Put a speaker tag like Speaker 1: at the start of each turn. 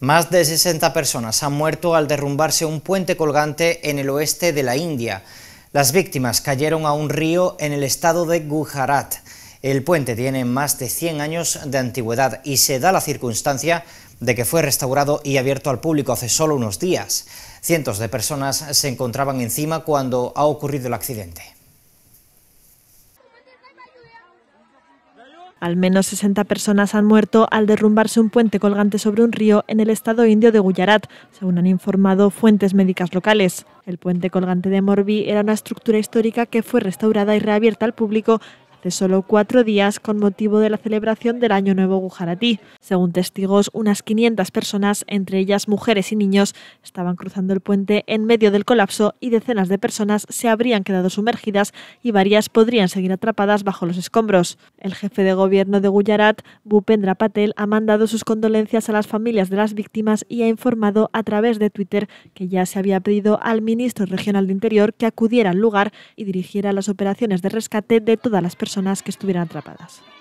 Speaker 1: Más de 60 personas han muerto al derrumbarse un puente colgante en el oeste de la India. Las víctimas cayeron a un río en el estado de Gujarat. El puente tiene más de 100 años de antigüedad y se da la circunstancia de que fue restaurado y abierto al público hace solo unos días. Cientos de personas se encontraban encima cuando ha ocurrido el accidente.
Speaker 2: Al menos 60 personas han muerto al derrumbarse un puente colgante sobre un río en el estado indio de Gujarat, según han informado fuentes médicas locales. El puente colgante de Morbi era una estructura histórica que fue restaurada y reabierta al público solo cuatro días con motivo de la celebración del Año Nuevo Gujaratí. Según testigos, unas 500 personas, entre ellas mujeres y niños, estaban cruzando el puente en medio del colapso y decenas de personas se habrían quedado sumergidas y varias podrían seguir atrapadas bajo los escombros. El jefe de gobierno de Gujarat, Bupendra Patel, ha mandado sus condolencias a las familias de las víctimas y ha informado a través de Twitter que ya se había pedido al ministro regional de Interior que acudiera al lugar y dirigiera las operaciones de rescate de todas las personas personas que estuvieran atrapadas.